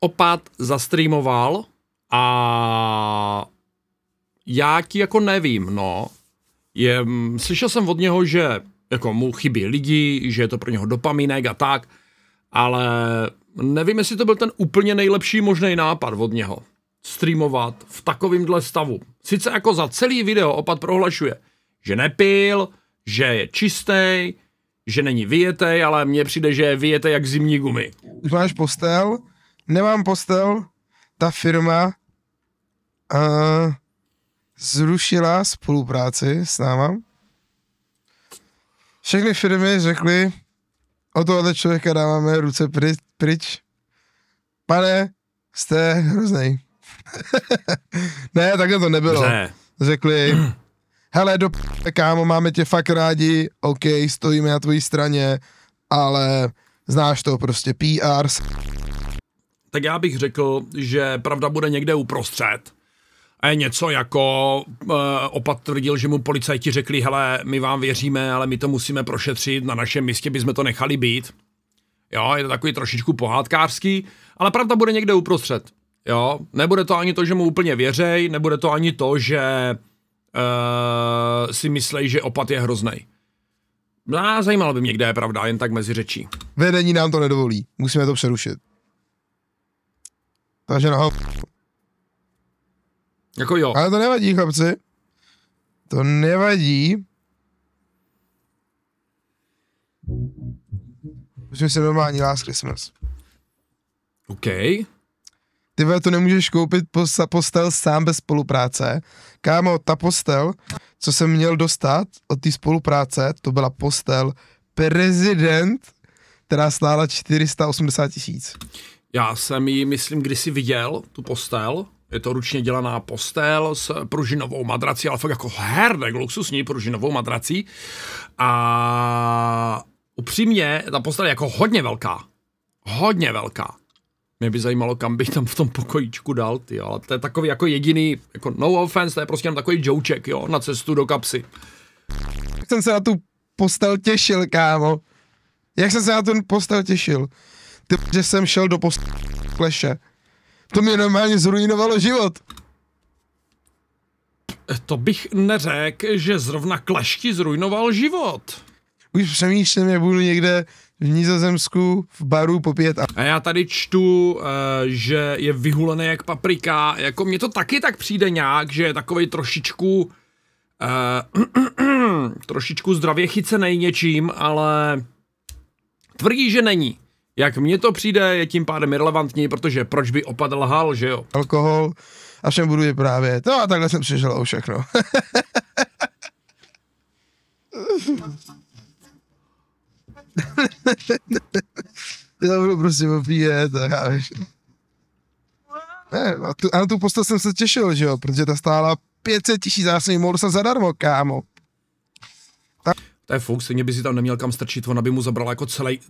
opat zastreamoval a já ti jako nevím, no. Je, slyšel jsem od něho, že jako mu chybí lidi, že je to pro něho dopamínek a tak, ale nevím, jestli to byl ten úplně nejlepší možný nápad od něho. Streamovat v takovémhle stavu. Sice jako za celý video opat prohlašuje, že nepil, že je čistý, že není vyjetej, ale mně přijde, že je vyjetej jak zimní gumy. Máš postel, nemám postel, ta firma uh, zrušila spolupráci s náma. Všechny firmy řekly, o tohohle člověka dáváme ruce pry, pryč. pane, jste hrozný. ne, takhle to nebylo. Ne. Řekli, hele, do p- kámo, máme tě fakt rádi, OK, stojíme na tvojí straně, ale znáš to prostě, PR, s- tak já bych řekl, že pravda bude někde uprostřed. A je něco jako uh, opat tvrdil, že mu policajti řekli, hele, my vám věříme, ale my to musíme prošetřit, na našem místě bychom to nechali být. Jo, je to takový trošičku pohádkářský, ale pravda bude někde uprostřed. Jo, nebude to ani to, že mu úplně věřej, nebude to ani to, že uh, si myslej, že opat je hrozný. No, zajímalo by mě, kde je pravda, jen tak mezi řečí. Vedení nám to nedovolí, musíme to přerušit. Takže no. Jako jo. Ale to nevadí, chlapci. To nevadí. Musím se normální Last Christmas. OK. Ty ve, to nemůžeš koupit postel sám bez spolupráce. Kámo, ta postel, co jsem měl dostat od té spolupráce, to byla postel prezident, která stála 480 tisíc. Já jsem ji, myslím, kdysi viděl, tu postel. Je to ručně dělaná postel s pružinovou madrací, ale fakt jako herdek luxusní pružinovou madrací. A upřímně, ta postel je jako hodně velká. Hodně velká. Mě by zajímalo, kam bych tam v tom pokojíčku dal, ty, ale to je takový jako jediný, jako no offense, to je prostě jenom takový jouček, jo, na cestu do kapsy. Jak jsem se na tu postel těšil, kámo. Jak jsem se na tu postel těšil. Ty, že jsem šel do post... kleše. To mi normálně zrujnovalo život. Eh, to bych neřekl, že zrovna klešti zrujnoval život. Už přemýšlím, jak budu někde v Nizozemsku v baru popět A... a já tady čtu, eh, že je vyhulené jak paprika, jako mně to taky tak přijde nějak, že je takovej trošičku uh, trošičku zdravě chycený něčím, ale tvrdí, že není. Jak mně to přijde, je tím pádem irrelevantní, protože proč by opad lhal, že jo? Alkohol a všem budu je právě. No a takhle jsem přišel o všechno. Prostě já budu prostě opíjet a víš. Ne, a, tu, a na tu postel jsem se těšil, že jo, protože ta stála 500 tisíc, já jsem jí mohl zadarmo, kámo. To je fuk, stejně by si tam neměl kam strčit, ona by mu zabrala jako celý.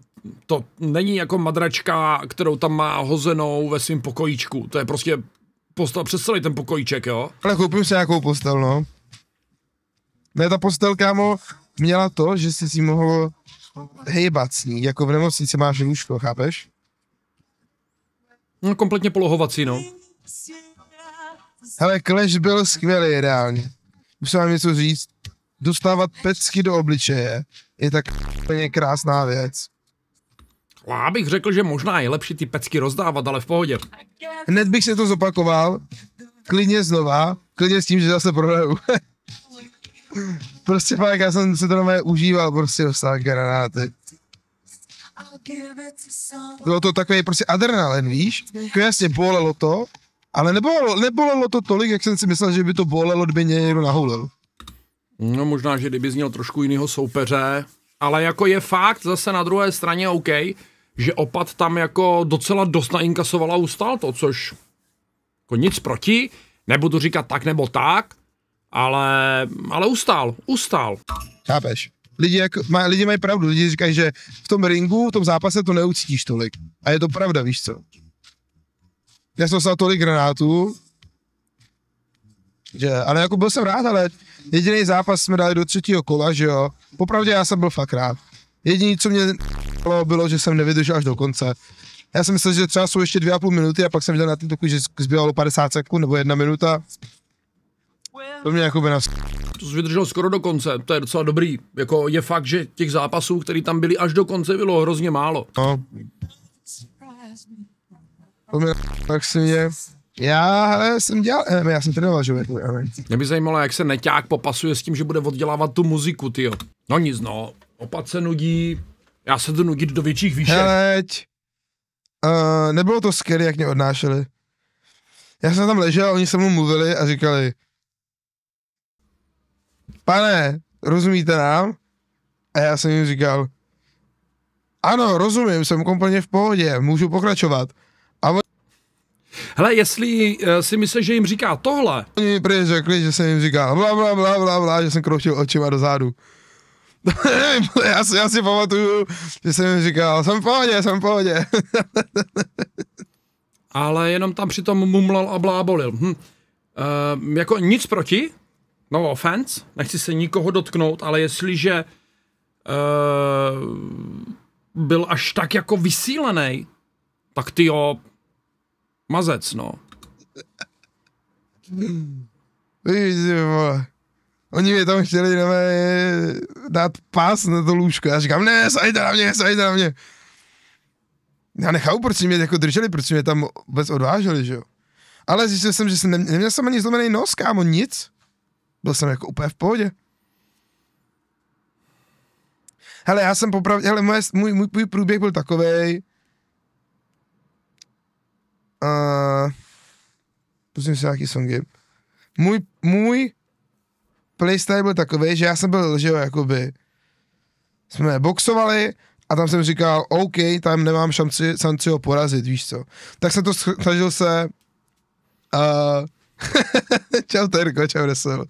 To není jako madračka, kterou tam má hozenou ve svém pokojíčku. To je prostě postel přes celý ten pokojíček, jo? Ale koupím si nějakou postel, no. Ne, ta postel, kámo, měla to, že jsi si mohl hejbat s ní, jako v nemocnici máš lůžko, chápeš? No, kompletně polohovací, no. Hele, Clash byl skvělý, reálně. Musím vám něco říct dostávat pecky do obličeje je tak úplně krásná věc. Já bych řekl, že možná je lepší ty pecky rozdávat, ale v pohodě. Hned bych se to zopakoval, klidně znova, klidně s tím, že zase prohraju. prostě fakt, já jsem se to normálně užíval, prostě dostal granáty. Bylo to takový prostě adrenalin, víš? Jako jasně, bolelo to, ale nebolelo, nebolelo to tolik, jak jsem si myslel, že by to bolelo, kdyby mě někdo nahulil. No možná, že kdyby zněl trošku jiného soupeře, ale jako je fakt zase na druhé straně OK, že opat tam jako docela dost nainkasovala ustal to, což jako nic proti, nebudu říkat tak nebo tak, ale, ale ustál, ustál. Chápeš? Lidi, jak, má, lidi mají pravdu, lidi říkají, že v tom ringu, v tom zápase to neucítíš tolik. A je to pravda, víš co? Já jsem dostal tolik granátů, že, ale jako byl jsem rád, ale jediný zápas jsme dali do třetího kola, že jo. Popravdě já jsem byl fakt rád. Jediné, co mě bylo, že jsem nevydržel až do konce. Já jsem myslel, že třeba jsou ještě dvě a půl minuty a pak jsem viděl na TikToku, že zbývalo 50 sekund nebo jedna minuta. To mě jako by nás To jsi vydržel skoro do konce, to je docela dobrý. Jako je fakt, že těch zápasů, které tam byly až do konce, bylo hrozně málo. No. To mě tak si mě... Já hele, jsem dělal, eh, já jsem trénoval žuvětu. Jako, mě by zajímalo, jak se neťák popasuje s tím, že bude oddělávat tu muziku, ty. No nic, no. Opat se nudí, já se jdu nudit do větších výšek. Heleď. Uh, eh, nebylo to skvělé, jak mě odnášeli. Já jsem tam ležel, oni se mnou mluvili a říkali, pane, rozumíte nám? A já jsem jim říkal, ano, rozumím, jsem úplně v pohodě, můžu pokračovat. Hele, jestli eh, si myslíš, že jim říká tohle... Oni mi řekli, že jsem jim říkal bla, bla, bla, bla, bla, že jsem kroušil očima dozadu. já, si, já si pamatuju, že jsem jim říkal, jsem v pohodě, jsem v pohodě. Ale jenom tam přitom mumlal a blábolil. Hm. Uh, jako nic proti, no offense, nechci se nikoho dotknout, ale jestliže uh, byl až tak jako vysílený, tak ty jo, mazec, no. Oni mi tam chtěli nové, dát pás na to lůžko. Já říkám, ne, sajte na mě, sajte na mě. Já nechápu, proč mě jako drželi, proč mě tam vůbec odváželi, že jo. Ale zjistil jsem, že jsem neměl, neměl jsem ani zlomený nos, kámo, nic. Byl jsem jako úplně v pohodě. Hele, já jsem popravdě, hele, moje, můj, můj, můj průběh byl takový, Uh, pustím si nějaký songy. Můj, můj playstyle byl takový, že já jsem byl, že jo, jakoby, jsme boxovali a tam jsem říkal, OK, tam nemám šanci, šanci ho porazit, víš co. Tak jsem to snažil se, uh, čau Terko, čau Resel.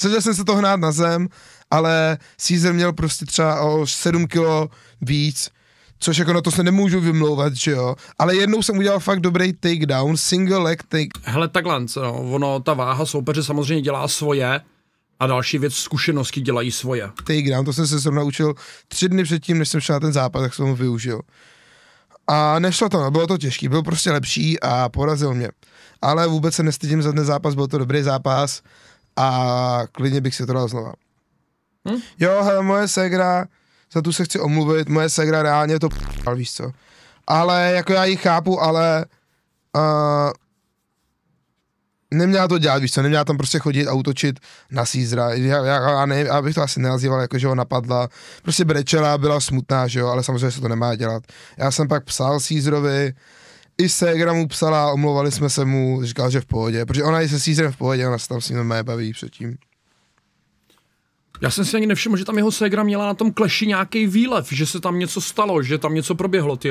Snažil jsem se to hnát na zem, ale Caesar měl prostě třeba o 7 kilo víc, což jako na to se nemůžu vymlouvat, že jo, ale jednou jsem udělal fakt dobrý takedown, single leg take. Hele, takhle, no, ono, ta váha soupeře samozřejmě dělá svoje, a další věc, zkušenosti dělají svoje. Takedown, to jsem se zrovna učil tři dny předtím, než jsem šel na ten zápas, tak jsem ho využil. A nešlo to, no, bylo to těžký, byl prostě lepší a porazil mě. Ale vůbec se nestydím za ten zápas, byl to dobrý zápas a klidně bych si to dal znova. Hm? Jo, hele, moje segra, za tu se chci omluvit, moje segra reálně to p***al, víš co. Ale jako já ji chápu, ale uh, neměla to dělat, víš co, neměla tam prostě chodit a útočit na Caesara, já, já, já nevím, já bych to asi nenazýval, jako že ho napadla, prostě brečela, byla smutná, že jo, ale samozřejmě se to nemá dělat. Já jsem pak psal Caesarovi, i Segra mu psala, omlouvali jsme se mu, říkal, že v pohodě, protože ona je se Caesarem v pohodě, ona se tam s ním baví předtím. Já jsem si ani nevšiml, že tam jeho ségra měla na tom kleši nějaký výlev, že se tam něco stalo, že tam něco proběhlo, ty.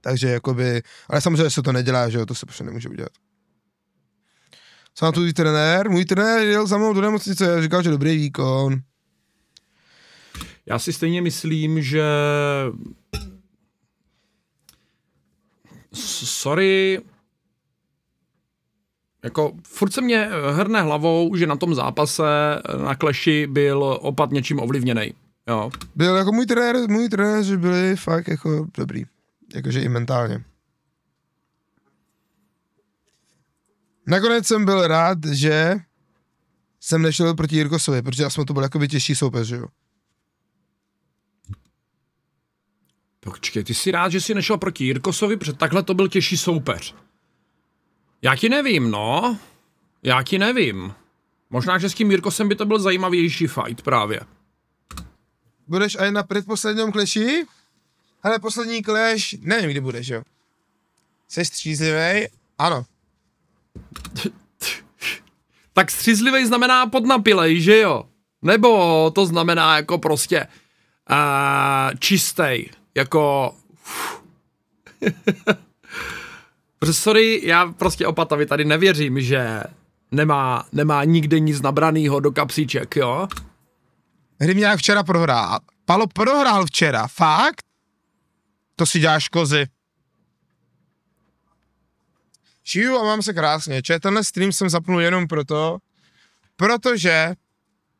Takže jakoby, ale samozřejmě se to nedělá, že jo, to se prostě nemůže udělat. Co na tvůj trenér? Můj trenér jel za mnou do nemocnice a říkal, že dobrý výkon. Já si stejně myslím, že... Sorry, jako furt se mě eh, hrne hlavou, že na tom zápase eh, na kleši byl opat něčím ovlivněný. Jo. Byl jako můj trenér, můj trenér, že byli fakt jako dobrý. Jakože i mentálně. Nakonec jsem byl rád, že jsem nešel proti Jirkosovi, protože jsem to byl jakoby těžší soupeř, že jo. Počkej, ty jsi rád, že jsi nešel proti Jirkosovi, protože takhle to byl těžší soupeř. Já ti nevím, no. Já ti nevím. Možná, že s tím Jirkosem by to byl zajímavější fight právě. Budeš aj na předposledním kleši? Ale poslední kleš, nevím, kdy budeš, jo. Jsi střízlivý? Ano. tak střízlivý znamená podnapilej, že jo? Nebo to znamená jako prostě uh, eh, čistý, jako... Protože sorry, já prostě Opatovi tady nevěřím, že nemá, nemá nikde nic nabranýho do kapsíček, jo? Hryměňák včera prohrál. Palo prohrál včera, fakt? To si děláš kozy. Žiju a mám se krásně. Če, tenhle stream jsem zapnul jenom proto, protože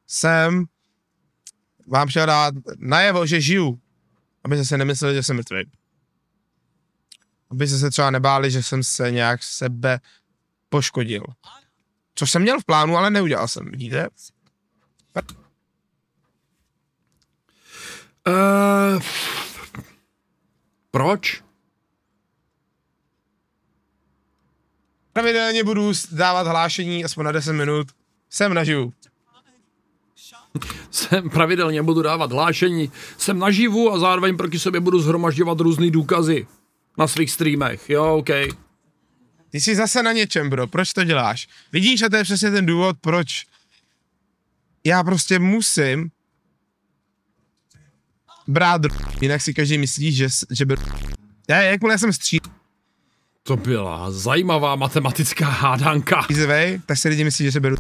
jsem vám chtěl dát najevo, že žiju, aby se nemysleli, že jsem mrtvý aby se se třeba nebáli, že jsem se nějak sebe poškodil. Což jsem měl v plánu, ale neudělal jsem, vidíte? Uh, proč? Pravidelně budu dávat hlášení aspoň na 10 minut. Jsem naživu. Jsem pravidelně budu dávat hlášení. Jsem naživu a zároveň proti sobě budu zhromažďovat různé důkazy na svých streamech, jo, OK. Ty jsi zase na něčem, bro, proč to děláš? Vidíš, a to je přesně ten důvod, proč já prostě musím brát jinak si každý myslí, že, že br- Já, jakmile jsem stří... To byla zajímavá matematická hádanka. Střízlivej, tak si lidi myslí, že se beru...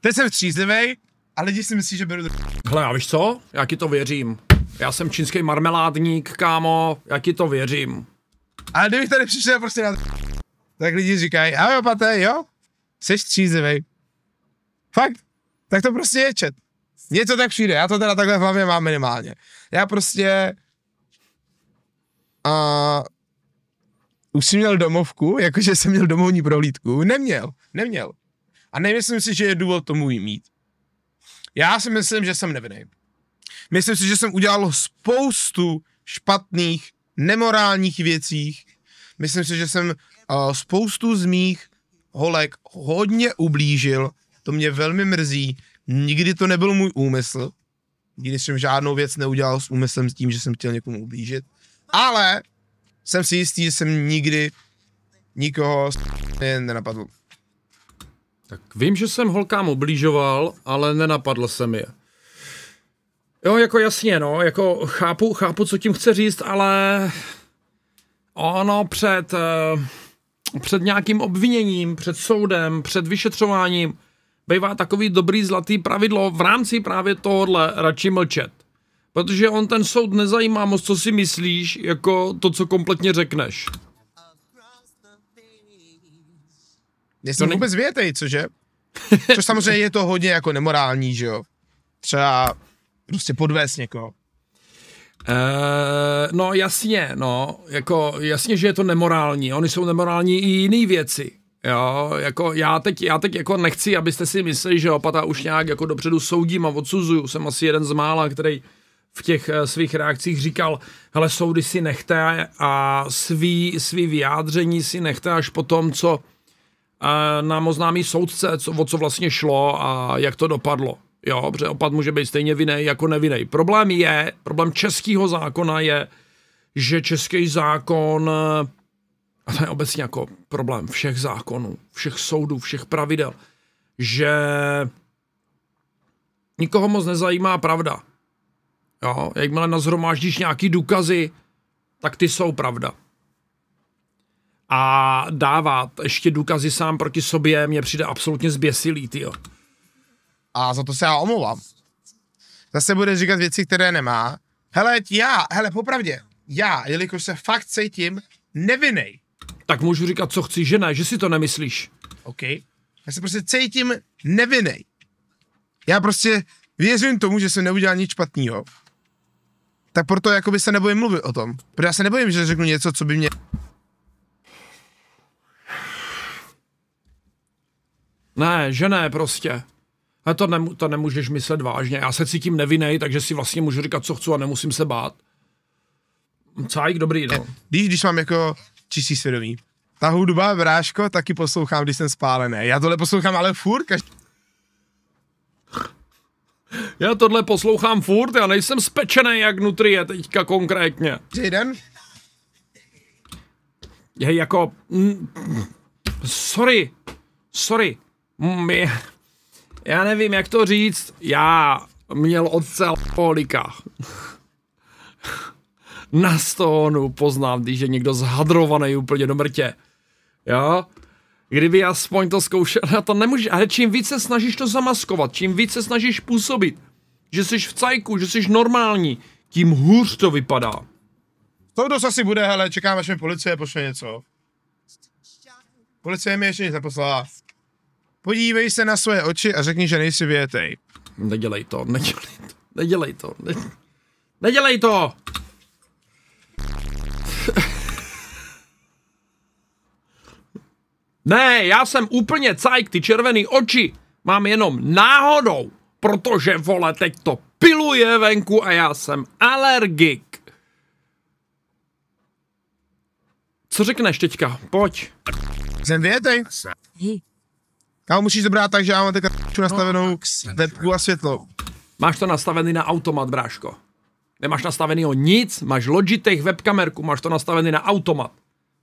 Teď jsem střízlivej a lidi si myslí, že beru... Hele, a víš co? Já ti to věřím. Já jsem čínský marmeládník, kámo, já ti to věřím. Ale kdybych tady přišel prostě na tak lidi říkají, a jo, pate, jo, jsi střízivý. Fakt. Tak to prostě je čet. Něco tak přijde, já to teda takhle v hlavě mám minimálně. Já prostě a už jsem měl domovku, jakože jsem měl domovní prohlídku. Neměl, neměl. A nemyslím si, že je důvod tomu jí mít. Já si myslím, že jsem nevinný. Myslím si, že jsem udělal spoustu špatných nemorálních věcích. Myslím si, že jsem uh, spoustu z mých holek hodně ublížil, to mě velmi mrzí. Nikdy to nebyl můj úmysl, nikdy jsem žádnou věc neudělal s úmyslem s tím, že jsem chtěl někomu ublížit, ale jsem si jistý, že jsem nikdy nikoho nenapadl. Tak vím, že jsem holkám oblížoval, ale nenapadl jsem je. Jo, jako jasně, no, jako chápu, chápu, co tím chce říct, ale ono před, eh, před nějakým obviněním, před soudem, před vyšetřováním, bývá takový dobrý zlatý pravidlo v rámci právě tohohle radši mlčet. Protože on ten soud nezajímá moc, co si myslíš, jako to, co kompletně řekneš. To ne... vůbec větej, cože? Což samozřejmě je to hodně jako nemorální, že jo? Třeba prostě podvést někoho. Uh, no jasně, no, jako jasně, že je to nemorální. Oni jsou nemorální i jiný věci. Jo, jako já teď, já teď jako nechci, abyste si mysleli, že opata už nějak jako dopředu soudím a odsuzuju. Jsem asi jeden z mála, který v těch eh, svých reakcích říkal, hele, soudy si nechte a svý, svý vyjádření si nechte až po tom, co eh, nám oznámí soudce, co, o co vlastně šlo a jak to dopadlo. Jo, protože opat může být stejně vinný jako nevinný. Problém je, problém českého zákona je, že český zákon, eh, a to je obecně jako problém všech zákonů, všech soudů, všech pravidel, že nikoho moc nezajímá pravda. Jo, jakmile nazhromáždíš nějaký důkazy, tak ty jsou pravda. A dávat ještě důkazy sám proti sobě mě přijde absolutně zběsilý, tyjo. A za to se já omlouvám. Zase bude říkat věci, které nemá. Hele, já, hele, popravdě, já, jelikož se fakt cítím nevinej. Tak můžu říkat, co chci, že ne, že si to nemyslíš. OK. Já se prostě cítím nevinej. Já prostě věřím tomu, že jsem neudělal nic špatného. Tak proto jakoby se nebojím mluvit o tom. Protože já se nebojím, že řeknu něco, co by mě... Ne, že ne prostě a to, nemů- to nemůžeš myslet vážně. Já se cítím nevinný, takže si vlastně můžu říkat, co chci a nemusím se bát. Cajk, dobrý, no. Když, eh, když mám jako čistý svědomí, ta hudba, vrážko, taky poslouchám, když jsem spálený. Já tohle poslouchám ale furt, každý... Já tohle poslouchám furt, já nejsem spečený jak nutrie teďka konkrétně. Jeden? Je jako... Mm, sorry, sorry, my, mm, já nevím, jak to říct, já měl otce alkoholika. Na stonu poznám, když je někdo zhadrovaný úplně do mrtě. Jo? Kdyby aspoň to zkoušel, já to nemůžu, ale čím více snažíš to zamaskovat, čím více snažíš působit, že jsi v cajku, že jsi normální, tím hůř to vypadá. To dost asi bude, hele, čekám, až mi policie pošle něco. Policie mi ještě nic neposlala. Podívej se na své oči a řekni, že nejsi větej. Nedělej to, nedělej to, nedělej to, nedělej, to! ne, já jsem úplně cajk, ty červený oči mám jenom náhodou, protože vole, teď to piluje venku a já jsem alergik. Co řekneš teďka? Pojď. Jsem větej. Hi. Kámo, musíš to brát tak, že já mám teďka no, nastavenou no, webku a světlo. Máš to nastavený na automat, bráško. Nemáš o nic, máš Logitech webkamerku, máš to nastavený na automat.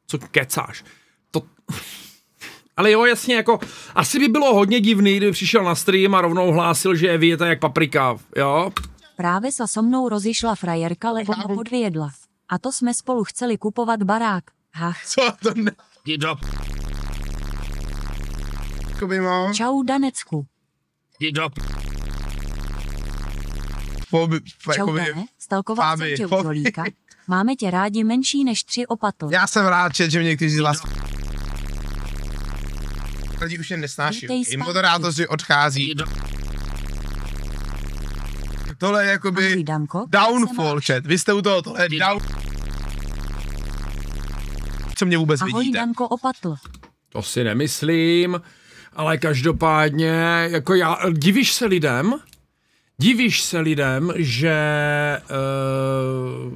Co kecáš? To... Ale jo, jasně, jako, asi by bylo hodně divný, kdyby přišel na stream a rovnou hlásil, že je vyjeta jak paprika, jo? Právě se so mnou rozišla frajerka, lebo ho podvědla. A to jsme spolu chceli kupovat barák. ha. Co to ne... Jdi do jakoby Čau Danecku. Do... Fobi, jako Čau Dane, stalkoval jsem tě u Žolíka. Máme tě rádi menší než tři opato. Já jsem rád, že, mě někdy z vás... Lidi už je nesnáší. I moderátoři odchází. Do... Tohle je jakoby Danko, downfall, chat. Vy jste u toho, tohle je down... Co mě vůbec Ahoj, vidíte? Ahoj Danko, opatl. To si nemyslím ale každopádně, jako já, divíš se lidem, divíš se lidem, že uh,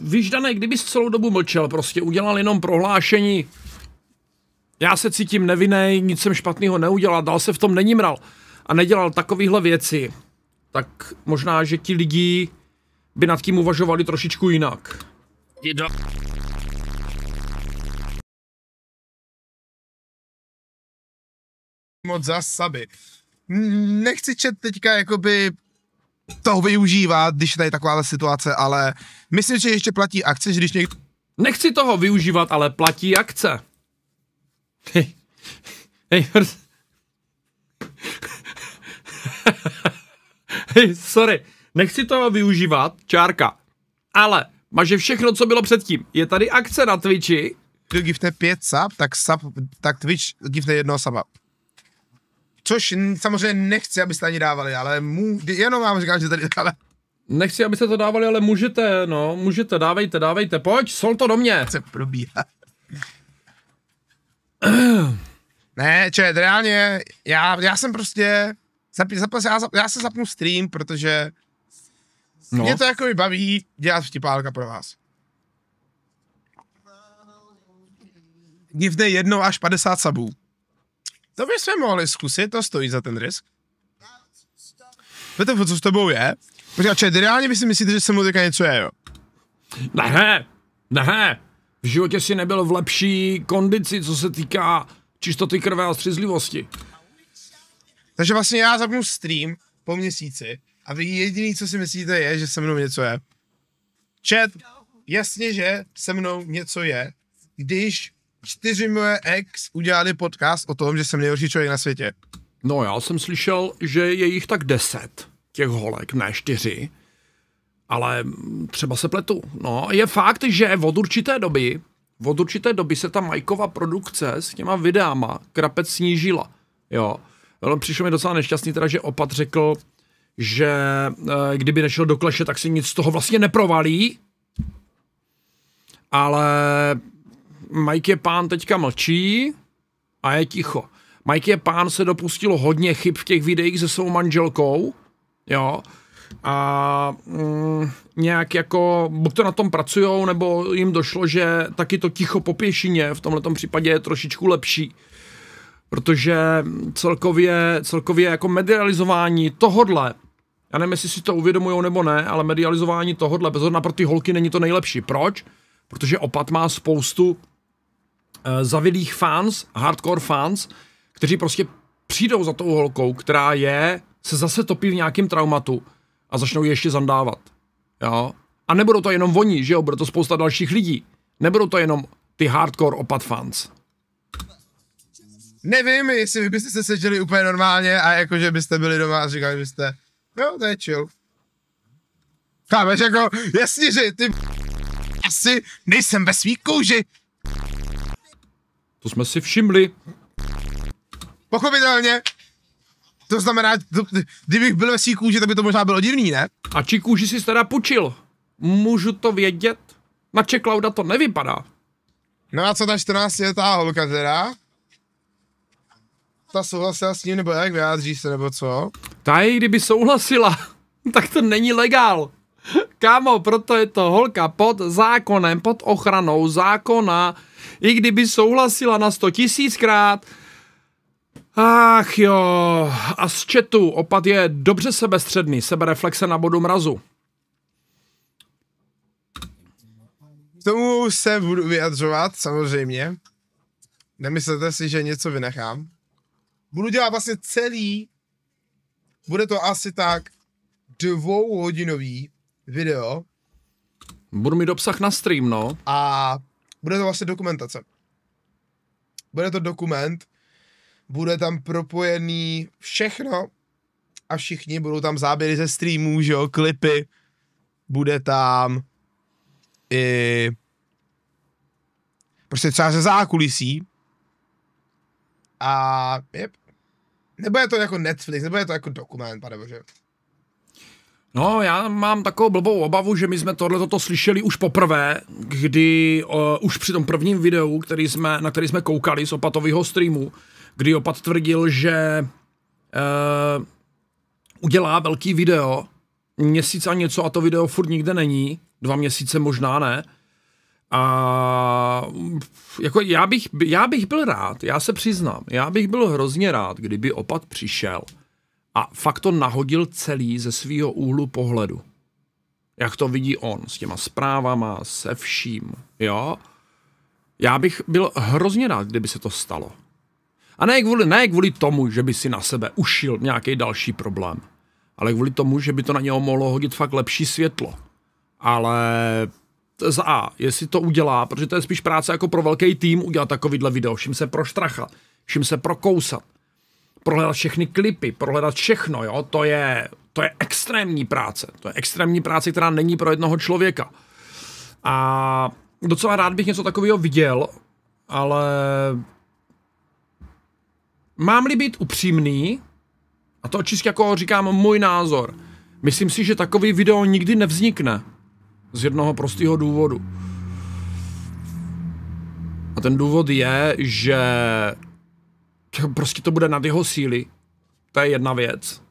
víš, Dané, kdybys celou dobu mlčel, prostě udělal jenom prohlášení, já se cítím nevinný, nic jsem špatného neudělal, dal se v tom mral a nedělal takovéhle věci, tak možná, že ti lidi by nad tím uvažovali trošičku jinak. Je do... moc za saby. Nechci čet teďka jakoby toho využívat, když tady je taková situace, ale myslím, že ještě platí akce, že když někdo... Nechci toho využívat, ale platí akce. Hej, hej, hej, sorry, nechci toho využívat, čárka, ale maže všechno, co bylo předtím. Je tady akce na Twitchi. Kdo gifne pět sub, tak, sub, tak Twitch gifne jednoho suba. Což samozřejmě nechci, abyste ani dávali, ale mu, jenom vám říkám, že tady takhle. Nechci, abyste to dávali, ale můžete, no, můžete, dávejte, dávejte, pojď, sol to do mě. Se probíhá. ne, če, reálně, já, já jsem prostě, zapl, zap, já, já se zapnu stream, protože no. mě to jako baví dělat vtipálka pro vás. Divne jednou až 50 sabů. To by jsme mohli zkusit, to stojí za ten risk. Víte, co s tebou je? Počkej, reálně vy si myslíte, že se mu teďka něco je, jo? Ne, ne, v životě si nebyl v lepší kondici, co se týká čistoty krve a střizlivosti. Takže vlastně já zapnu stream po měsíci a vy jediný, co si myslíte, je, že se mnou něco je. Čet, jasně, že se mnou něco je, když čtyři moje ex udělali podcast o tom, že jsem nejhorší člověk na světě. No já jsem slyšel, že je jich tak deset, těch holek, ne čtyři. Ale třeba se pletu. No, je fakt, že od určité doby, od určité doby se ta Majkova produkce s těma videama krapec snížila. Jo. Ale no, přišlo mi docela nešťastný teda, že opat řekl, že e, kdyby nešel do kleše, tak si nic z toho vlastně neprovalí. Ale Mike je pán teďka mlčí a je ticho. Mike je pán se dopustil hodně chyb v těch videích se svou manželkou, jo, a mm, nějak jako, buď to na tom pracujou, nebo jim došlo, že taky to ticho po pěšině v tomhle případě je trošičku lepší. Protože celkově, celkově jako medializování tohodle, já nevím, jestli si to uvědomují nebo ne, ale medializování tohodle, bez na pro ty holky není to nejlepší. Proč? Protože opat má spoustu Eh, zavilých fans, hardcore fans, kteří prostě přijdou za tou holkou, která je, se zase topí v nějakém traumatu a začnou ještě zandávat. Jo? A nebudou to jenom oni, že jo, bude to spousta dalších lidí. Nebudou to jenom ty hardcore opat fans. Nevím, jestli vy byste se seděli úplně normálně a jakože byste byli doma a říkali byste, jo, to je chill. Chápeš, jako, jasně, že ty asi nejsem ve svý kouži, to jsme si všimli. Pochopitelně. To znamená, to, kdybych byl ve svý kůži, tak by to možná bylo divný, ne? A či kůži si teda počil? Můžu to vědět? Na Čeklauda to nevypadá. No a co ta 14 ta holka teda? Ta souhlasila s ním, nebo jak vyjádří se, nebo co? Ta i kdyby souhlasila, tak to není legál. Kámo, proto je to holka pod zákonem, pod ochranou zákona, i kdyby souhlasila na 100 tisíckrát. Ach jo, a z četu opat je dobře sebestředný, sebereflexe na bodu mrazu. K tomu se budu vyjadřovat, samozřejmě. Nemyslete si, že něco vynechám. Budu dělat vlastně celý, bude to asi tak dvouhodinový video. Budu mít obsah na stream, no. A bude to vlastně dokumentace. Bude to dokument, bude tam propojený všechno a všichni, budou tam záběry ze streamů, že jo, klipy, bude tam i prostě třeba ze zákulisí a je, nebo je to jako Netflix, nebo je to jako dokument, pane bože. No, já mám takovou blbou obavu, že my jsme tohle toto slyšeli už poprvé, kdy uh, už při tom prvním videu, který jsme, na který jsme koukali z Opatového streamu, kdy Opat tvrdil, že uh, udělá velký video, měsíc a něco a to video furt nikde není, dva měsíce možná ne. A jako já bych, já bych byl rád, já se přiznám, já bych byl hrozně rád, kdyby Opat přišel – a fakt to nahodil celý ze svého úhlu pohledu. Jak to vidí on, s těma zprávama, se vším, jo? Já bych byl hrozně rád, kdyby se to stalo. A ne kvůli, ne kvůli tomu, že by si na sebe ušil nějaký další problém, ale kvůli tomu, že by to na něho mohlo hodit fakt lepší světlo. Ale za A, jestli to udělá, protože to je spíš práce jako pro velký tým udělat takovýhle video, všim se proštrachat, všim se prokousat, prohledat všechny klipy, prohledat všechno, jo, to je, to je extrémní práce. To je extrémní práce, která není pro jednoho člověka. A docela rád bych něco takového viděl, ale mám-li být upřímný, a to čistě jako říkám můj názor, myslím si, že takový video nikdy nevznikne. Z jednoho prostého důvodu. A ten důvod je, že jako prostě to bude nad jeho síly. To je jedna věc.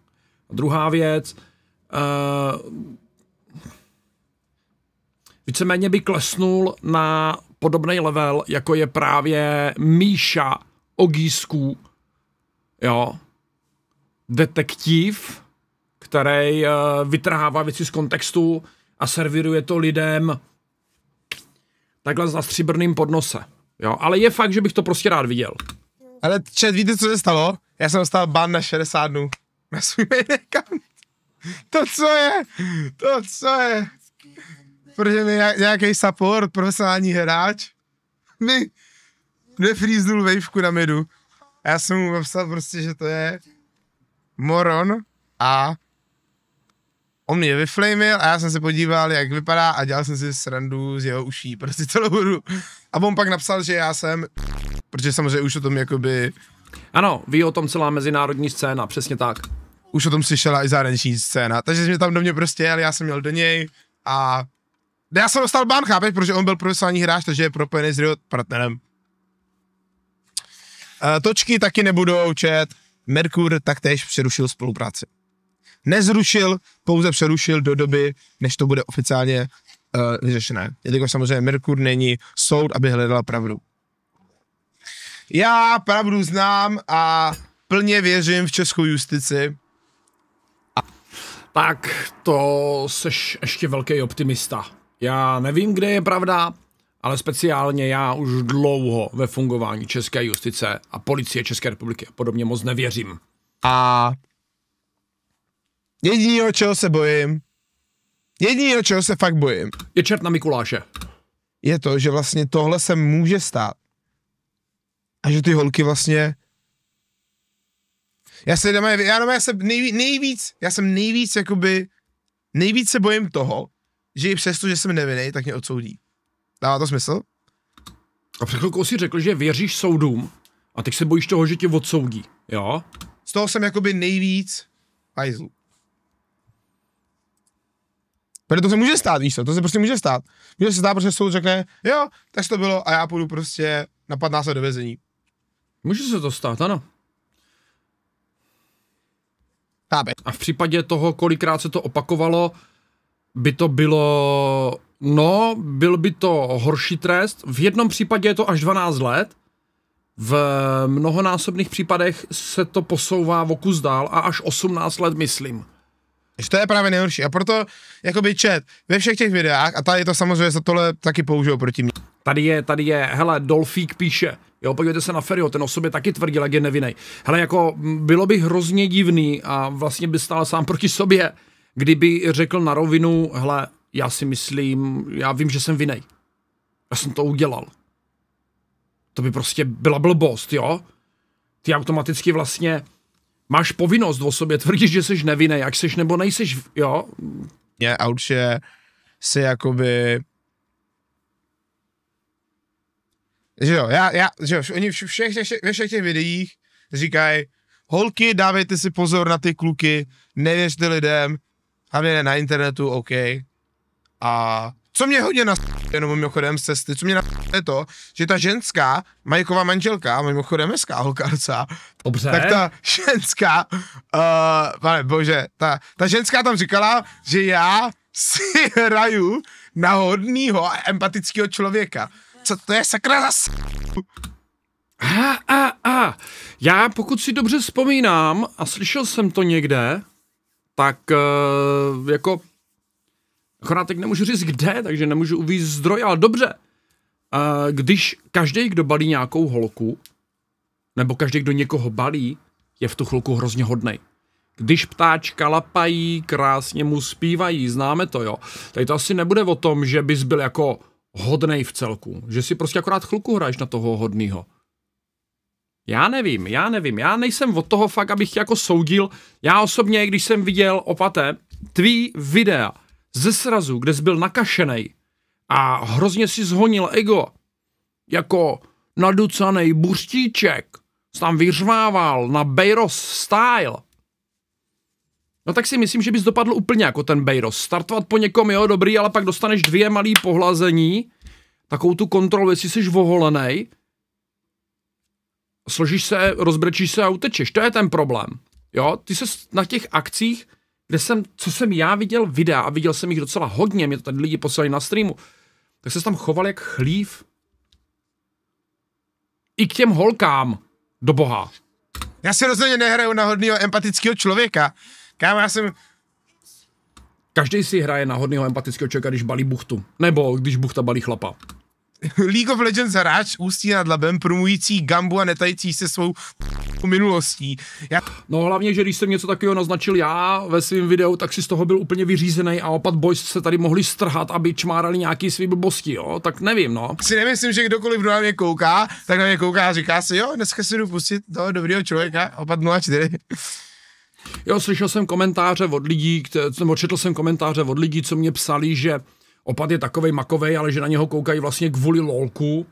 A druhá věc, uh, víceméně by klesnul na podobný level, jako je právě Míša Ogísků, jo, detektiv, který uh, vytrhává věci z kontextu a serviruje to lidem takhle s stříbrným podnose. Jo, ale je fakt, že bych to prostě rád viděl. Ale čet, víte, co se stalo? Já jsem dostal ban na 60 dnů. Na svůj main account. To co je? To co je? Protože mi nějaký support, profesionální hráč, mi nefrýznul vejšku na midu. A já jsem mu napsal prostě, že to je moron a on mě vyflamil a já jsem se podíval, jak vypadá a dělal jsem si srandu z jeho uší prostě celou hru. A on pak napsal, že já jsem Protože samozřejmě už o tom jakoby... Ano, ví o tom celá mezinárodní scéna, přesně tak. Už o tom slyšela i zahraniční scéna, takže jsme tam do mě prostě jel, já jsem měl do něj a já jsem dostal ban, chápeš, protože on byl profesionální hráč, takže je propojený s Riot partnerem. E, točky taky nebudou čet, Merkur taktéž přerušil spolupráci. Nezrušil, pouze přerušil do doby, než to bude oficiálně e, vyřešené. Jelikož samozřejmě Merkur není soud, aby hledal pravdu. Já pravdu znám a plně věřím v českou justici. Tak to seš ještě velký optimista. Já nevím, kde je pravda, ale speciálně já už dlouho ve fungování české justice a policie České republiky podobně moc nevěřím. A jediný o čeho se bojím, jediný o čeho se fakt bojím, je čert na Mikuláše. Je to, že vlastně tohle se může stát a že ty holky vlastně já se já, já jsem nejvíc, nejvíc, já jsem nejvíc jakoby, nejvíc se bojím toho, že i přesto, že jsem nevinný, tak mě odsoudí. Dává to smysl? A před chvilkou si řekl, že věříš soudům a teď se bojíš toho, že tě odsoudí, jo? Z toho jsem jakoby nejvíc hajzlu. Protože to se může stát, víš co, to se prostě může stát. Může se stát, protože soud řekne, jo, tak to bylo a já půjdu prostě na 15 do vězení. Může se to stát, ano. Chápe. A v případě toho, kolikrát se to opakovalo, by to bylo, no, byl by to horší trest. V jednom případě je to až 12 let, v mnohonásobných případech se to posouvá v kus dál a až 18 let, myslím. to je právě nejhorší. A proto, jakoby chat, ve všech těch videách, a tady to samozřejmě se tohle taky použil proti mě. Tady je, tady je, hele, Dolfík píše, Jo, podívejte se na Ferio, ten o sobě taky tvrdil, jak je nevinný. Hele, jako bylo by hrozně divný a vlastně by stál sám proti sobě, kdyby řekl na rovinu, hele, já si myslím, já vím, že jsem vinej. Já jsem to udělal. To by prostě byla blbost, jo? Ty automaticky vlastně máš povinnost o sobě tvrdit, že jsi nevinej, jak jsi nebo nejseš, jo? Ne, a určitě si jakoby Že jo, já, já, že jo, oni všech, všech, všech, všech těch videích říkají, holky, dávejte si pozor na ty kluky, nevěřte lidem, hlavně ne na internetu, OK. A co mě hodně na jenom mimochodem z cesty, co mě na je to, že ta ženská, Majková manželka, mimochodem hezká holka docela, Dobře. tak ta ženská, uh, pane bože, ta, ta ženská tam říkala, že já si hraju na hodného a empatického člověka co to je sakra za s... A, a, a. Já pokud si dobře vzpomínám a slyšel jsem to někde, tak uh, jako akorát teď nemůžu říct kde, takže nemůžu uvíct zdroj, ale dobře. Uh, když každý, kdo balí nějakou holku, nebo každý, kdo někoho balí, je v tu chvilku hrozně hodnej. Když ptáčka lapají, krásně mu zpívají, známe to, jo. Tady to asi nebude o tom, že bys byl jako hodnej v celku. Že si prostě akorát chluku hraješ na toho hodného. Já nevím, já nevím, já nejsem od toho fakt, abych jako soudil. Já osobně, když jsem viděl opaté tvý videa ze srazu, kde jsi byl nakašený a hrozně si zhonil ego, jako naducanej buřtíček, tam vyřvával na Bejros style, No tak si myslím, že bys dopadl úplně jako ten Bejros. Startovat po někom, jo, dobrý, ale pak dostaneš dvě malý pohlazení, takovou tu kontrolu, jestli jsi voholený, složíš se, rozbrečíš se a utečeš. To je ten problém. Jo, ty se na těch akcích, kde jsem, co jsem já viděl videa, a viděl jsem jich docela hodně, mě to tady lidi poslali na streamu, tak se tam choval jak chlív. I k těm holkám, do boha. Já si rozhodně nehraju na hodného empatického člověka, Kámo, já jsem... Každý si hraje na hodného empatického člověka, když balí buchtu. Nebo když buchta balí chlapa. League of Legends hráč ústí nad labem, promující gambu a netající se svou minulostí. Já... No hlavně, že když jsem něco takového naznačil já ve svém videu, tak si z toho byl úplně vyřízený a opat boys se tady mohli strhat, aby čmárali nějaký svý blbosti, jo? Tak nevím, no. Si nemyslím, že kdokoliv, kdo na mě kouká, tak na mě kouká a říká si, jo, dneska si jdu pustit toho dobrýho člověka, opat 04. Jo, slyšel jsem komentáře od lidí, nebo četl jsem komentáře od lidí, co mě psali, že opat je takový makovej, ale že na něho koukají vlastně kvůli lolku,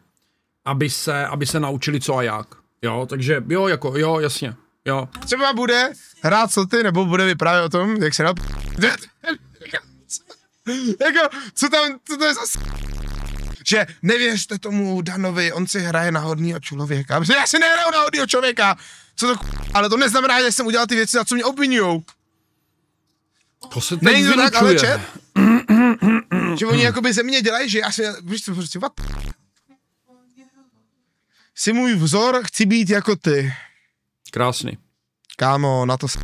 aby se, aby se naučili co a jak. Jo, takže jo, jako, jo, jasně, jo. Třeba bude hrát ty nebo bude vyprávět o tom, jak se dá... jako, co tam, co to je za že nevěřte tomu Danovi, on si hraje na hodnýho člověka. Já si nehraju na hodnýho člověka, co to ale to neznamená, že jsem udělal ty věci, za co mě obvinujou. To se Není to tak, ale čet? že oni jakoby ze mě dělají, že já si, víš co, prostě what? Jsi můj vzor, chci být jako ty. Krásný. Kámo, na to se...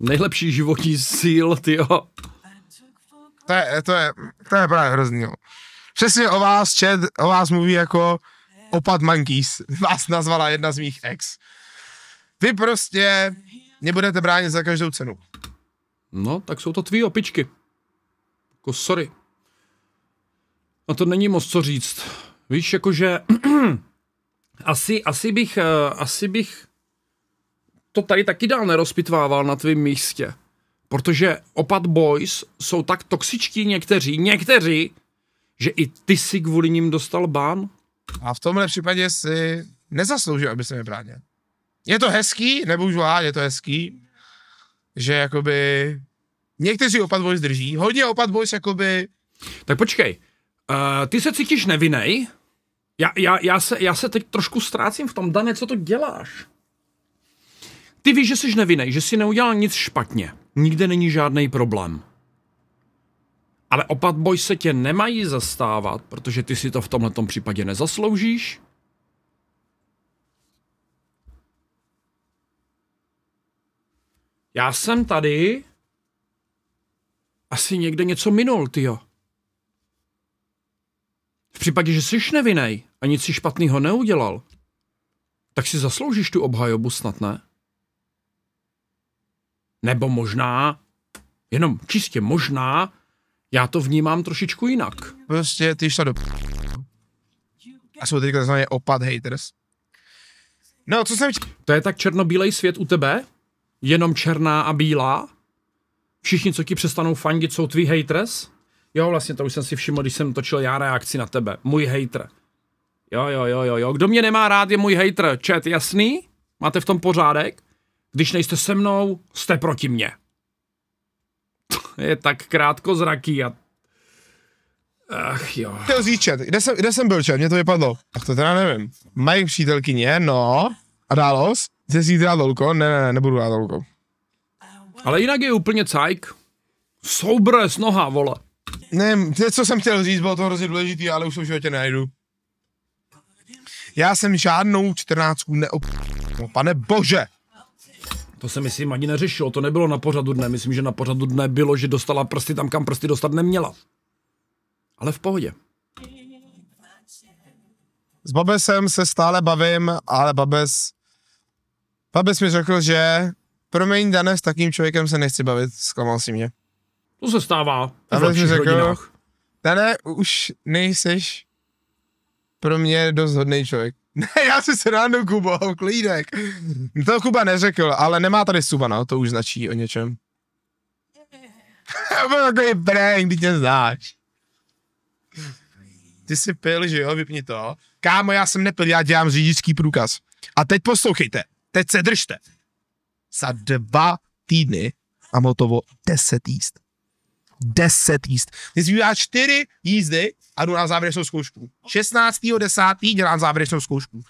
Nejlepší životní síl, ty jo. To je, to je, to je právě hrozný, jo přesně o vás chat, o vás mluví jako opat monkeys. Vás nazvala jedna z mých ex. Vy prostě mě budete bránit za každou cenu. No, tak jsou to tvý opičky. Jako sorry. A to není moc co říct. Víš, jakože asi, asi bych, eh, asi bych to tady taky dál nerozpitvával na tvém místě. Protože opat boys jsou tak toxičtí někteří, někteří, že i ty si kvůli ním dostal bán? A v tomhle případě si nezasloužil, aby se mě bránil. Je to hezký, nebudu lhát, je to hezký, že jakoby někteří opat Boys drží, hodně opat Boys jakoby... Tak počkej, uh, ty se cítíš nevinej? Já, já, já, se, já se teď trošku ztrácím v tom, Dane, co to děláš? Ty víš, že jsi nevinný, že jsi neudělal nic špatně. Nikde není žádný problém. Ale opat boj se tě nemají zastávat, protože ty si to v tomhle případě nezasloužíš. Já jsem tady asi někde něco minul, tyjo. V případě, že jsi nevinej a nic si špatného neudělal, tak si zasloužíš tu obhajobu snad, ne? Nebo možná, jenom čistě možná, já to vnímám trošičku jinak. Prostě ty šla do a jsou teďka takzvané opad haters. No, co jsem... To je tak černobílej svět u tebe? Jenom černá a bílá? Všichni, co ti přestanou fandit, jsou tví haters? Jo, vlastně to už jsem si všiml, když jsem točil já reakci na tebe. Můj hater. Jo, jo, jo, jo, jo. Kdo mě nemá rád, je můj hater. Čet, jasný? Máte v tom pořádek? Když nejste se mnou, jste proti mně. je tak krátkozraký a Ach jo. Chtěl zíčet. Kde jsem, kde jsem byl, čet? Mě to vypadlo. Tak to teda nevím. Mají přítelkyně, no. A dálos? Chce si dát dolko? Ne, ne, ne, nebudu dát dolko. Ale jinak je úplně cajk. Soubre s noha, vole. Ne, to, co jsem chtěl říct, bylo to hrozně důležitý, ale už to v životě najdu. Já jsem žádnou čtrnáctku neop... No, pane bože! To se myslím ani neřešilo, to nebylo na pořadu dne. Myslím, že na pořadu dne bylo, že dostala prsty tam, kam prsty dostat neměla. Ale v pohodě. S Babesem se stále bavím, ale Babes... Babes mi řekl, že promiň Dane, s takým člověkem se nechci bavit, zklamal si mě. To se stává Babes mi řekl, rodinách. Dane, už nejseš pro mě dost hodný člověk. Ne, já si srandu, Kubo, klídek. To Kuba neřekl, ale nemá tady suba, no, to už značí o něčem. Byl takový prank, ty tě znáš. Ty si pil, že jo, vypni to. Kámo, já jsem nepil, já dělám řidičský průkaz. A teď poslouchejte, teď se držte. Za dva týdny mám hotovo 10 jíst. 10 jíst. Ty jsi udělá 4 jízdy a jdu na závěrečnou zkoušku. 16.10. dělám závěrečnou zkoušku.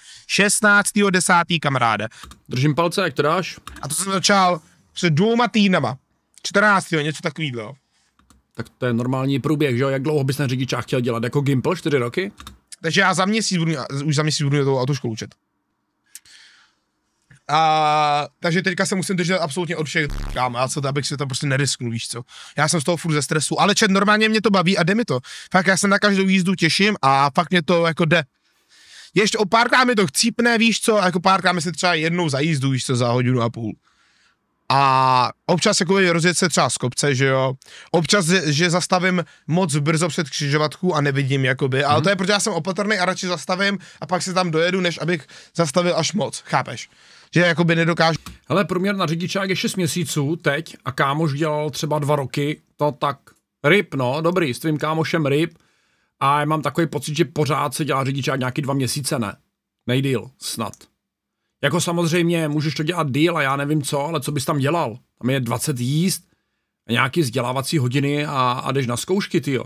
16.10. kamaráde. Držím palce, jak to dáš? A to jsem začal před dvouma týdnama. 14. něco takového. Tak to je normální průběh, že jo? Jak dlouho bys na řidičách chtěl dělat? Jako Gimple? 4 roky? Takže já za měsíc budu, už za měsíc budu do toho autoškolu učet. A, takže teďka se musím držet absolutně od všech, kam, a co, abych si to prostě nerisknul, víš co. Já jsem z toho furt ze stresu, ale čet, normálně mě to baví a jde mi to. Fakt já se na každou jízdu těším a fakt mě to jako jde. Ještě o pár mi to chcípne, víš co, jako mi se třeba jednou za jízdu, víš co, za hodinu a půl. A občas jako rozjet se třeba z kopce, že jo. Občas, že, že zastavím moc brzo před křižovatku a nevidím, jakoby. Ale hmm. to je, protože já jsem opatrný a radši zastavím a pak se tam dojedu, než abych zastavil až moc. Chápeš? že jakoby nedokážu. Hele, průměr na řidičák je 6 měsíců teď a kámoš dělal třeba 2 roky, to tak ryb, no, dobrý, s tvým kámošem ryb a já mám takový pocit, že pořád se dělá řidičák nějaký dva měsíce, ne? Nejdýl, snad. Jako samozřejmě, můžeš to dělat díl a já nevím co, ale co bys tam dělal? Tam je 20 jíst, nějaký vzdělávací hodiny a, a jdeš na zkoušky, ty jo.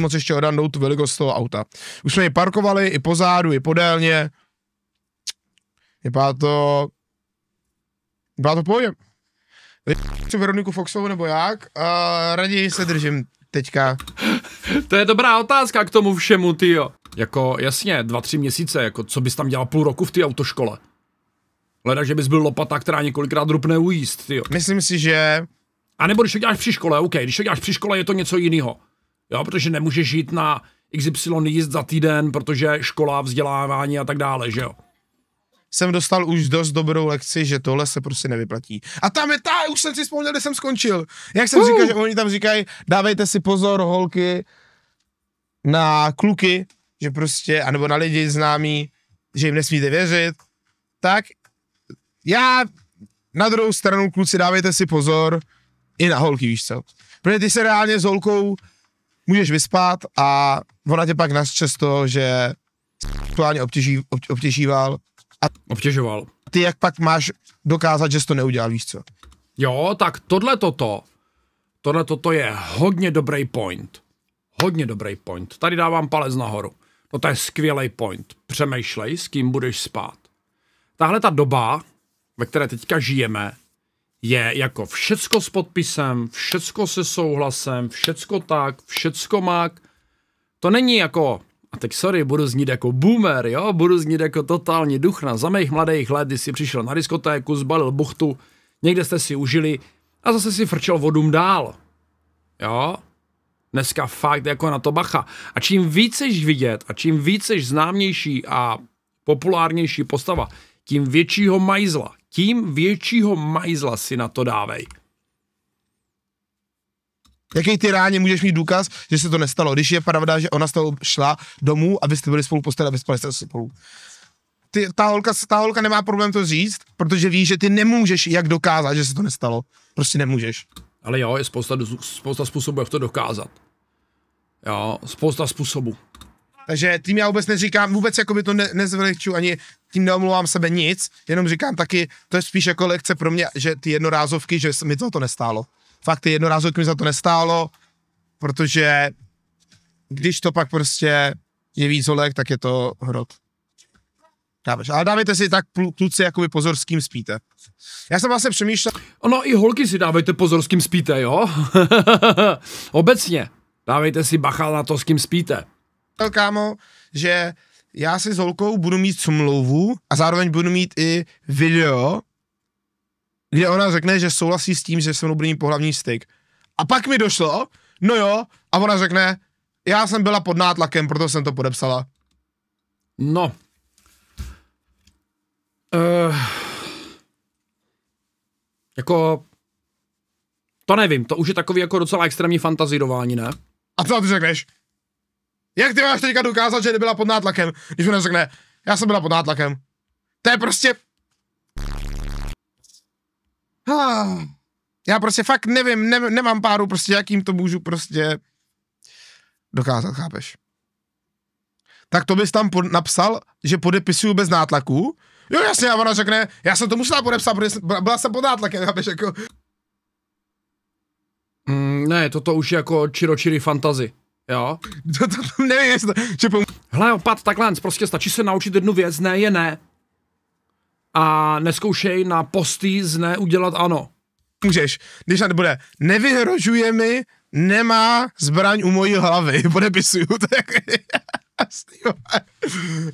Moc ještě odandou tu velikost toho auta. Už jsme ji parkovali i pozadu, i podélně. Vypadá to byla to pohodě. Chci Veroniku Foxovou nebo jak? Uh, raději se držím teďka. to je dobrá otázka k tomu všemu, ty jo. Jako, jasně, dva, tři měsíce, jako co bys tam dělal půl roku v té autoškole? Leda, že bys byl lopata, která několikrát drupne ujíst, ty jo. Myslím si, že... A nebo když to děláš při škole, OK, když to děláš při škole, je to něco jiného. Jo, protože nemůžeš jít na XY jíst za týden, protože škola, vzdělávání a tak dále, že jo jsem dostal už dost dobrou lekci, že tohle se prostě nevyplatí. A tam je ta, už jsem si vzpomněl, kde jsem skončil. Jak jsem uh. říkal, že oni tam říkají, dávejte si pozor, holky, na kluky, že prostě, anebo na lidi známí, že jim nesmíte věřit, tak já na druhou stranu, kluci, dávejte si pozor i na holky, víš co. Protože ty se reálně s holkou můžeš vyspat a ona tě pak nás často, že aktuálně obtěží, obtěžíval, a obtěžoval. Ty jak pak máš dokázat, že jsi to neudělal, víš co? Jo, tak tohle toto, tohle toto je hodně dobrý point. Hodně dobrý point. Tady dávám palec nahoru. No to je skvělý point. Přemýšlej, s kým budeš spát. Tahle ta doba, ve které teďka žijeme, je jako všecko s podpisem, všecko se souhlasem, všecko tak, všecko mák. To není jako a teď sorry, budu znít jako boomer, jo, budu znít jako totální duchna. Za mých mladých let, když si přišel na diskotéku, zbalil buchtu, někde jste si užili a zase si frčel vodům dál. Jo? Dneska fakt jako na to bacha. A čím víceš jsi vidět a čím víceš jsi známější a populárnější postava, tím většího majzla, tím většího majzla si na to dávej. Jaký ty ráně můžeš mít důkaz, že se to nestalo, když je pravda, že ona z toho šla domů a vy jste byli spolu postel a vyspali jste spolu. Ty, ta, holka, ta holka nemá problém to říct, protože ví, že ty nemůžeš jak dokázat, že se to nestalo. Prostě nemůžeš. Ale jo, je spousta, spousta způsobů, jak to dokázat. Jo, spousta způsobů. Takže tím já vůbec neříkám, vůbec jako by to ne, nezveliču, ani tím neomlouvám sebe nic, jenom říkám taky, to je spíš jako lekce pro mě, že ty jednorázovky, že mi to, to nestálo fakt ty jednorázovky mi za to nestálo, protože když to pak prostě je víc holek, tak je to hrot. Chápeš? Ale dávejte si tak kluci jakoby pozor, s kým spíte. Já jsem vlastně přemýšlel... Ono i holky si dávejte pozor, s kým spíte, jo? Obecně. Dávejte si bachal na to, s kým spíte. Kámo, že já si s holkou budu mít smlouvu a zároveň budu mít i video, kde ona řekne, že souhlasí s tím, že se mnou bude pohlavní styk. A pak mi došlo, no jo, a ona řekne, já jsem byla pod nátlakem, proto jsem to podepsala. No. Uh, jako, to nevím, to už je takový jako docela extrémní fantazírování, ne? A co ty řekneš? Jak ty máš teďka dokázat, že nebyla pod nátlakem, když ona řekne, já jsem byla pod nátlakem? To je prostě, Ah, já prostě fakt nevím, ne, nemám páru, prostě jakým to můžu prostě dokázat, chápeš? Tak to bys tam pod, napsal, že podepisuju bez nátlaku? Jo, jasně, a ona řekne, já jsem to musela podepsat, protože byla jsem pod nátlakem, chápeš, jako... Mm, ne, toto už je jako čiročirý fantazy. Jo? to, to, to nevím, jestli to... Že pom- Hele, opat, takhle, prostě stačí se naučit jednu věc, ne je ne a neskoušej na posty z ne udělat ano. Můžeš, když na bude, nevyhrožuje mi, nemá zbraň u mojí hlavy, podepisuju, tak jako- jasný,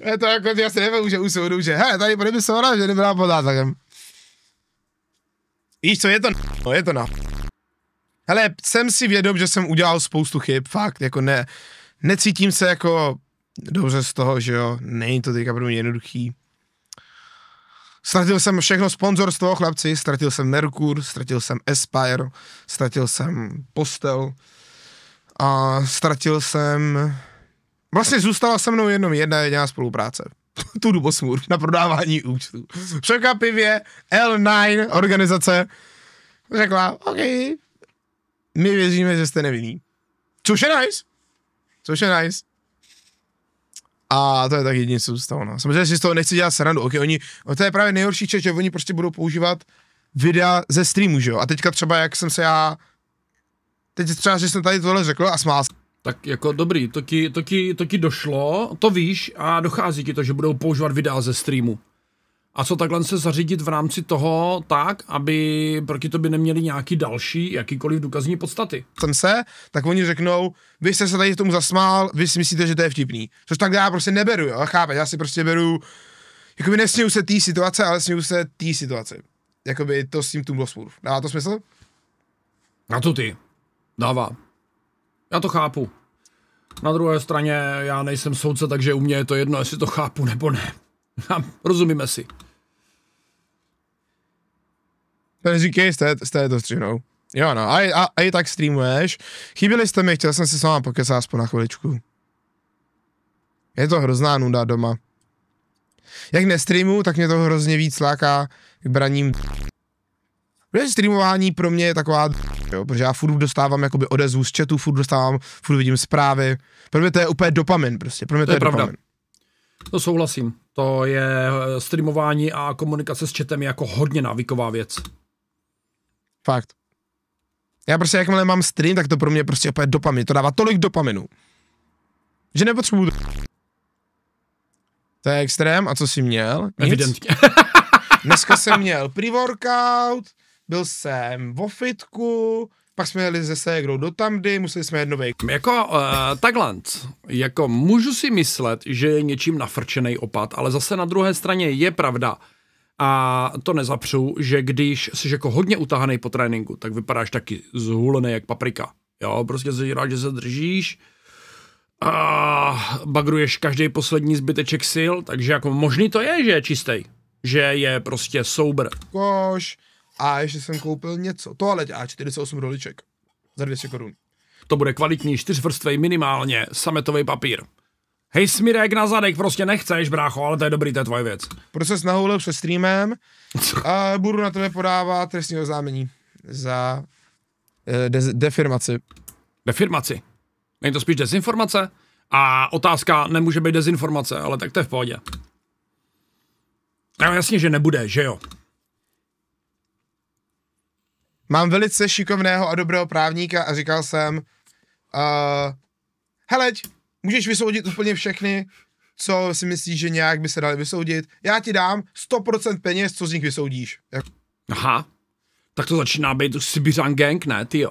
je to jako, já si nevím, že u soudu, že he, tady podepisovala, že nebyla pod zátahem. Víš co, je to no, je to na Hele, jsem si vědom, že jsem udělal spoustu chyb, fakt, jako ne, necítím se jako dobře z toho, že jo, není to teďka pro mě jednoduchý. Ztratil jsem všechno sponzorstvo, chlapci, ztratil jsem Merkur, ztratil jsem Espire, ztratil jsem Postel a ztratil jsem... Vlastně zůstala se mnou jenom jedna jediná spolupráce. tu Dubosmur na prodávání účtů. Překvapivě L9 organizace řekla, OK, my věříme, že jste nevinný. Což je nice. Což je nice. A to je tak jedině, co zůstalo. No. Samozřejmě si z toho nechci dělat srandu. Okay, oni, no, to je právě nejhorší čas, že oni prostě budou používat videa ze streamu, že jo? A teďka třeba, jak jsem se já... Teď třeba, že jsem tady tohle řekl a smál tak jako dobrý, to ti, to, ti, to ti došlo, to víš a dochází ti to, že budou používat videa ze streamu a co takhle se zařídit v rámci toho tak, aby proti tobě neměli nějaký další, jakýkoliv důkazní podstaty. Ten se, tak oni řeknou, vy jste se tady tomu zasmál, vy si myslíte, že to je vtipný. Což tak já prostě neberu, jo, chápeš, já si prostě beru, jakoby nesměju se té situace, ale směju se té situace. Jakoby to s tím tu bylo smůr. Dává to smysl? Na to ty. Dává. Já to chápu. Na druhé straně já nejsem soudce, takže u mě je to jedno, jestli to chápu nebo ne. Rozumíme si. Ten říkej, jste, jste to střihnou. Jo, no, a, a, a i tak streamuješ. Chyběli jste mi, chtěl jsem si s váma pokecat aspoň na chviličku. Je to hrozná nuda doma. Jak nestreamu, tak mě to hrozně víc láká k braním. Protože streamování pro mě je taková jo, protože já furt dostávám jakoby odezvu z chatu, furt dostávám, furt vidím zprávy. Pro mě to je úplně dopamin prostě, pro mě to, to je, je dopamin. pravda. dopamin. To souhlasím. To je eh, streamování a komunikace s chatem jako hodně návyková věc. Fakt. Já prostě jakmile mám stream, tak to pro mě prostě opět dopamin. To dává tolik dopaminu, že nepotřebuju... To je extrém. A co jsi měl? Nic? Evidentně. Dneska jsem měl pre-workout, byl jsem vo fitku, pak jsme jeli se ségrou do tamdy, museli jsme jedno vejk. Jako uh, eh, takhle, jako můžu si myslet, že je něčím nafrčený opad, ale zase na druhé straně je pravda, a to nezapřu, že když jsi jako hodně utahaný po tréninku, tak vypadáš taky zhulený jak paprika. Jo, prostě se rád, že se držíš, a bagruješ každý poslední zbyteček sil, takže jako možný to je, že je čistý, že je prostě soubr. Koš, a ještě jsem koupil něco. Toaleť a 48 roliček za 200 korun. To bude kvalitní čtyřvrstvej minimálně, sametový papír. Hej, smirek na zadek, prostě nechceš, brácho, ale to je dobrý, to je tvoje věc. Proces nahoulil před streamem a budu na tebe podávat trestní oznámení za eh, de- defirmaci. Defirmaci? Není to spíš dezinformace? A otázka nemůže být dezinformace, ale tak to je v pohodě. No jasně, že nebude, že jo? mám velice šikovného a dobrého právníka a říkal jsem, uh, eh, heleď, můžeš vysoudit úplně všechny, co si myslíš, že nějak by se dali vysoudit. Já ti dám 100% peněz, co z nich vysoudíš. Jak... Aha, tak to začíná být Sibiřan gang, ne, ty jo.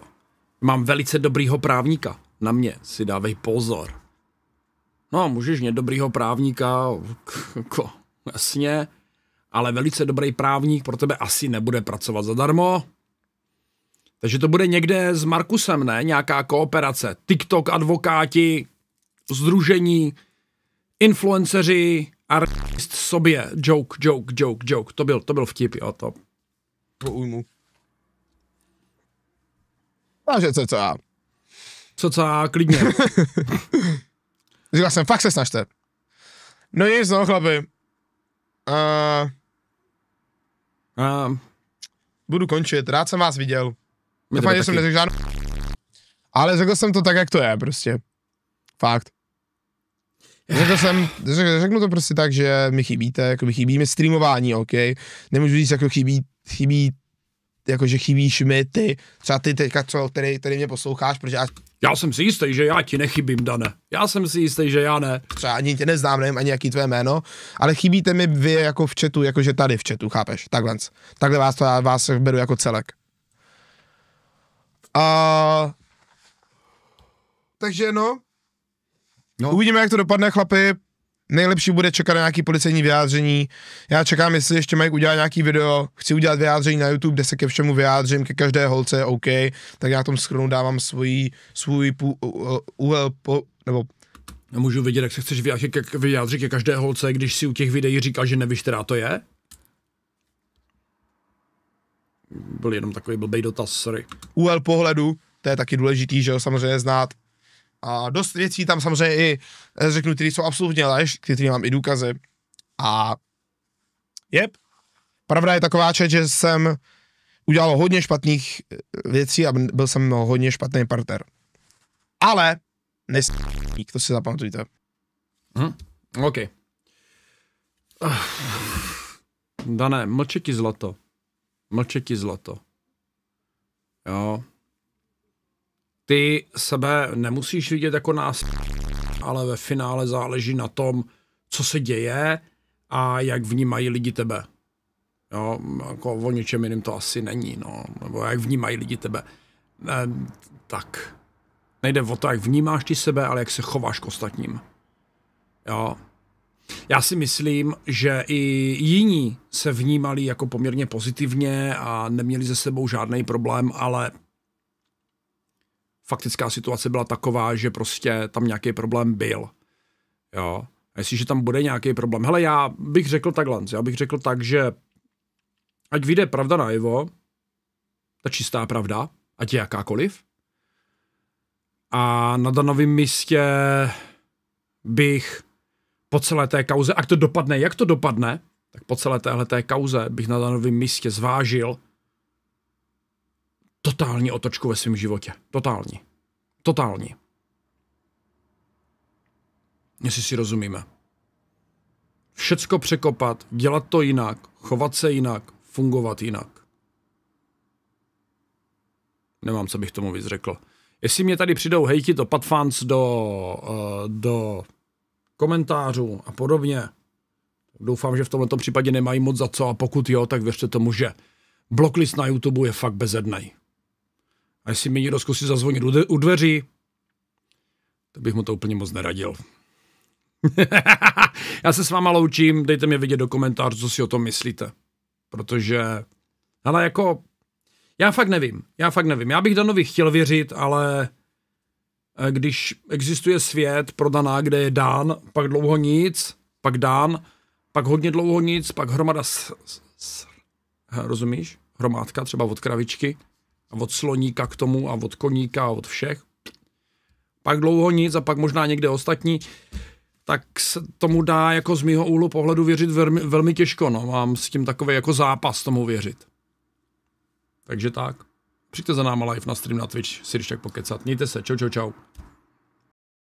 Mám velice dobrýho právníka. Na mě si dávej pozor. No, můžeš mě dobrýho právníka, ko, jako, jasně, ale velice dobrý právník pro tebe asi nebude pracovat zadarmo. Takže to bude někde s Markusem, ne? Nějaká kooperace. TikTok, advokáti, združení, influenceři, artist sobě. Joke, joke, joke, joke. To byl, to byl vtip, jo, to. Po újmu. Takže Co já? klidně. Říkal jsem, fakt se snažte. No nic, no, chlapi. Uh, uh, budu končit, rád jsem vás viděl. Doufám, že jsem neřekl žádnou... Ale řekl jsem to tak, jak to je, prostě. Fakt. Řekl jsem, řekl, řeknu to prostě tak, že mi chybíte, jako mi chybí mi streamování, OK. Nemůžu říct, jako chybí, chybí, jako že chybíš mi ty, třeba ty teďka, co, který, který mě posloucháš, protože já... Já jsem si jistý, že já ti nechybím, Dane. Já jsem si jistý, že já ne. Třeba ani tě neznám, nevím ani jaký tvé jméno, ale chybíte mi vy jako v chatu, jakože tady v chatu, chápeš? Takhle. Takhle vás to já vás beru jako celek. A... Takže no. no. Uvidíme, jak to dopadne, chlapi. Nejlepší bude čekat na nějaký policejní vyjádření. Já čekám, jestli ještě Mike udělá nějaký video. Chci udělat vyjádření na YouTube, kde se ke všemu vyjádřím, ke každé holce, OK. Tak já tom schronu dávám svůj, svůj úhel, po, nebo Nemůžu vidět, jak se chceš vyjádřit ke, vyjádřit ke každé holce, když si u těch videí říkal, že nevíš, která to je? byl jenom takový blbej dotaz, sorry. UL pohledu, to je taky důležitý, že jo, samozřejmě znát. A dost věcí tam samozřejmě i eh, řeknu, které jsou absolutně lež, které mám i důkazy. A jep, pravda je taková, čet, že jsem udělal hodně špatných eh, věcí a byl jsem hodně špatný partner. Ale nes... to si zapamatujte. Hm, OK. Ah. Dané, mlčeti zlato ti zlato. Jo. Ty sebe nemusíš vidět jako nás, ale ve finále záleží na tom, co se děje a jak vnímají lidi tebe. Jo, jako o něčem jiným to asi není, no. Nebo jak vnímají lidi tebe. E, tak. Nejde o to, jak vnímáš ty sebe, ale jak se chováš k ostatním. Jo. Já si myslím, že i jiní se vnímali jako poměrně pozitivně a neměli ze sebou žádný problém, ale faktická situace byla taková, že prostě tam nějaký problém byl. Jo. A jestliže tam bude nějaký problém. Hele, já bych řekl takhle, já bych řekl tak, že ať vyjde pravda najevo, ta čistá pravda, ať je jakákoliv, a na danovém místě bych po celé té kauze, ak to dopadne, jak to dopadne, tak po celé téhle té kauze bych na danovém místě zvážil totální otočku ve svém životě. Totální. Totální. Jestli si rozumíme. Všecko překopat, dělat to jinak, chovat se jinak, fungovat jinak. Nemám, co bych tomu víc řekl. Jestli mě tady přijdou hejtit to patfans do, eh, do komentářů a podobně. Doufám, že v tomto případě nemají moc za co a pokud jo, tak věřte tomu, že Bloklist na YouTube je fakt bezednej. A jestli mi někdo zkusí zazvonit u dveří, to bych mu to úplně moc neradil. Já se s váma loučím, dejte mi vědět do komentářů, co si o tom myslíte. Protože, ale jako, já fakt nevím, já fakt nevím. Já bych Danovi chtěl věřit, ale Eh, když existuje svět prodaná, kde je dán, pak dlouho nic, pak dán, pak hodně dlouho nic, pak hromada s, s, s, eh, rozumíš? Hromádka třeba od kravičky, od sloníka k tomu a od koníka a od všech. Pak dlouho nic a pak možná někde ostatní tak se tomu dá jako z mýho úhlu pohledu věřit velmi, velmi těžko. No. Mám s tím takový jako zápas tomu věřit. Takže tak. Přijďte za náma live na stream na Twitch, si když tak pokecat. Mějte se, čau, čau, čau.